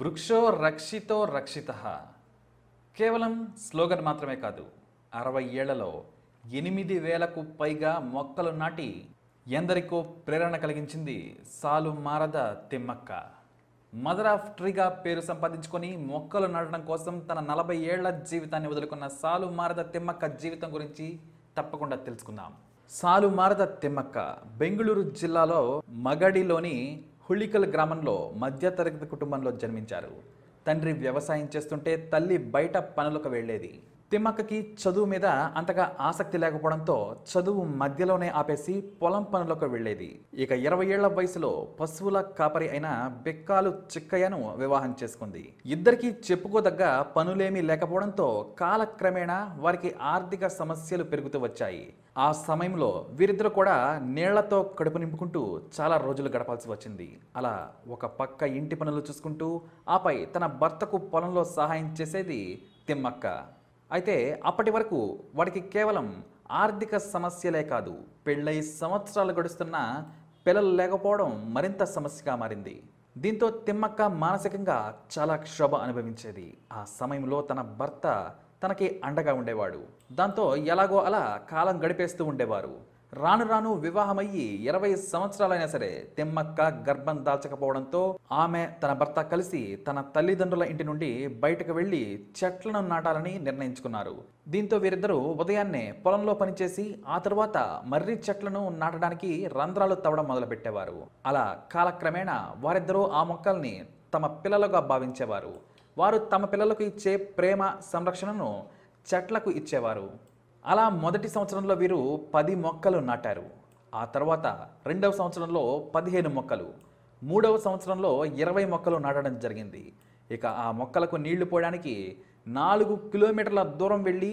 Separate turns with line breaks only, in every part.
వృక్షో రక్షితో రక్షిత కేవలం స్లోగన్ మాత్రమే కాదు అరవై ఏళ్లలో ఎనిమిది వేలకు పైగా మొక్కలు నాటి ఎందరికో ప్రేరణ కలిగించింది సాలు మారద తిమ్మక్క మదర్ ఆఫ్ ట్రీగా పేరు సంపాదించుకొని మొక్కలు నాటడం కోసం తన నలభై ఏళ్ల జీవితాన్ని వదులుకున్న సాలు మారద తిమ్మక్క జీవితం గురించి తప్పకుండా తెలుసుకుందాం సాలు మారద తిమ్మక్క బెంగళూరు జిల్లాలో మగడిలోని హుళికల్ గ్రామంలో మధ్యతరగతి కుటుంబంలో జన్మించారు తండ్రి వ్యవసాయం చేస్తుంటే తల్లి బయట పనులకు వెళ్ళేది తిమ్మక్కకి చదువు మీద అంతగా ఆసక్తి లేకపోవడంతో చదువు మధ్యలోనే ఆపేసి పొలం పనులకు వెళ్లేది ఇక ఇరవై ఏళ్ల వయసులో పశువుల కాపరి అయిన బెక్కాలు చిక్కయ్యను వివాహం చేసుకుంది ఇద్దరికీ చెప్పుకోదగ్గ పనులేమీ లేకపోవడంతో కాలక్రమేణా వారికి ఆర్థిక సమస్యలు పెరుగుతూ వచ్చాయి ఆ సమయంలో వీరిద్దరు కూడా నీళ్లతో కడుపు నింపుకుంటూ చాలా రోజులు గడపాల్సి వచ్చింది అలా ఒక పక్క ఇంటి పనులు చూసుకుంటూ ఆపై తన భర్తకు పొలంలో సహాయం చేసేది తిమ్మక్క అయితే అప్పటి వరకు వాడికి కేవలం ఆర్థిక సమస్యలే కాదు పెళ్ళై సంవత్సరాలు గడుస్తున్నా పిల్లలు లేకపోవడం మరింత సమస్యగా మారింది దీంతో తిమ్మక్క మానసికంగా చాలా క్షోభ అనుభవించేది ఆ సమయంలో తన భర్త తనకి అండగా ఉండేవాడు దాంతో ఎలాగో అలా కాలం గడిపేస్తూ ఉండేవారు రాను రాను వివాహమయ్యి ఇరవై సంవత్సరాలైనా సరే తిమ్మక్క గర్భం దాల్చకపోవడంతో ఆమె తన భర్త కలిసి తన తల్లిదండ్రుల ఇంటి నుండి బయటకు వెళ్లి చెట్లను నాటాలని నిర్ణయించుకున్నారు దీంతో వీరిద్దరూ ఉదయాన్నే పొలంలో పనిచేసి ఆ తర్వాత మర్రి చెట్లను నాటడానికి రంధ్రాలు తవ్వడం మొదలుపెట్టేవారు అలా కాలక్రమేణా వారిద్దరూ ఆ మొక్కల్ని తమ పిల్లలుగా భావించేవారు వారు తమ పిల్లలకు ఇచ్చే ప్రేమ సంరక్షణను చెట్లకు ఇచ్చేవారు అలా మొదటి సంవత్సరంలో వీరు పది మొక్కలు నాటారు ఆ తర్వాత రెండవ సంవత్సరంలో పదిహేను మొక్కలు మూడవ సంవత్సరంలో ఇరవై మొక్కలు నాటడం జరిగింది ఇక ఆ మొక్కలకు నీళ్లు పోయడానికి నాలుగు కిలోమీటర్ల దూరం వెళ్ళి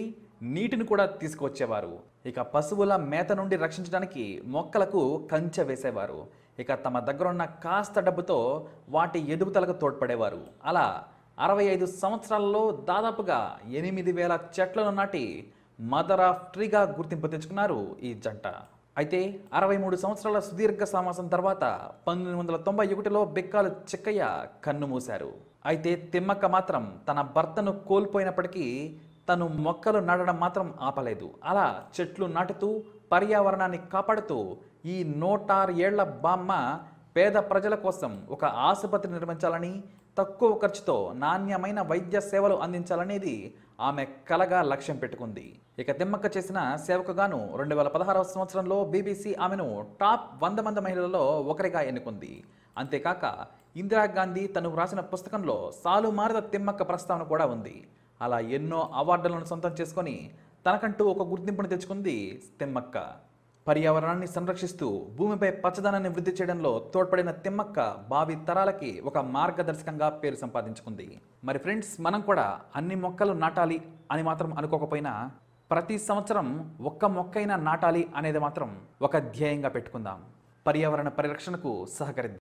నీటిని కూడా తీసుకువచ్చేవారు ఇక పశువుల మేత నుండి రక్షించడానికి మొక్కలకు కంచె వేసేవారు ఇక తమ దగ్గర ఉన్న కాస్త డబ్బుతో వాటి ఎదుగుదలకు తోడ్పడేవారు అలా అరవై ఐదు సంవత్సరాల్లో దాదాపుగా ఎనిమిది వేల చెట్లను నాటి మదర్ ఆఫ్ ట్రీగా గుర్తింపు తెచ్చుకున్నారు ఈ జంట అయితే అరవై మూడు సంవత్సరాల సుదీర్ఘ సమాసం తర్వాత పంతొమ్మిది వందల తొంభై ఒకటిలో బెక్కాలు చిక్కయ్య కన్ను మూశారు అయితే తిమ్మక్క మాత్రం తన భర్తను కోల్పోయినప్పటికీ తను మొక్కలు నాటడం మాత్రం ఆపలేదు అలా చెట్లు నాటుతూ పర్యావరణాన్ని కాపాడుతూ ఈ నూట ఆరు ఏళ్ల బామ్మ పేద ప్రజల కోసం ఒక ఆసుపత్రి నిర్మించాలని తక్కువ ఖర్చుతో నాణ్యమైన వైద్య సేవలు అందించాలనేది ఆమె కలగా లక్ష్యం పెట్టుకుంది ఇక తిమ్మక్క చేసిన సేవకుగాను రెండు వేల పదహారవ సంవత్సరంలో బీబీసీ ఆమెను టాప్ వంద మంది మహిళలలో ఒకరిగా ఎన్నుకుంది అంతేకాక ఇందిరాగాంధీ తను వ్రాసిన పుస్తకంలో సాలుమారద తిమ్మక్క ప్రస్తావన కూడా ఉంది అలా ఎన్నో అవార్డులను సొంతం చేసుకొని తనకంటూ ఒక గుర్తింపును తెచ్చుకుంది తిమ్మక్క పర్యావరణాన్ని సంరక్షిస్తూ భూమిపై పచ్చదనాన్ని వృద్ధి చేయడంలో తోడ్పడిన తిమ్మక్క భావి తరాలకి ఒక మార్గదర్శకంగా పేరు సంపాదించుకుంది మరి ఫ్రెండ్స్ మనం కూడా అన్ని మొక్కలు నాటాలి అని మాత్రం అనుకోకపోయినా ప్రతి సంవత్సరం ఒక్క మొక్కైనా నాటాలి అనేది మాత్రం ఒక ధ్యేయంగా పెట్టుకుందాం పర్యావరణ పరిరక్షణకు సహకరిద్దాం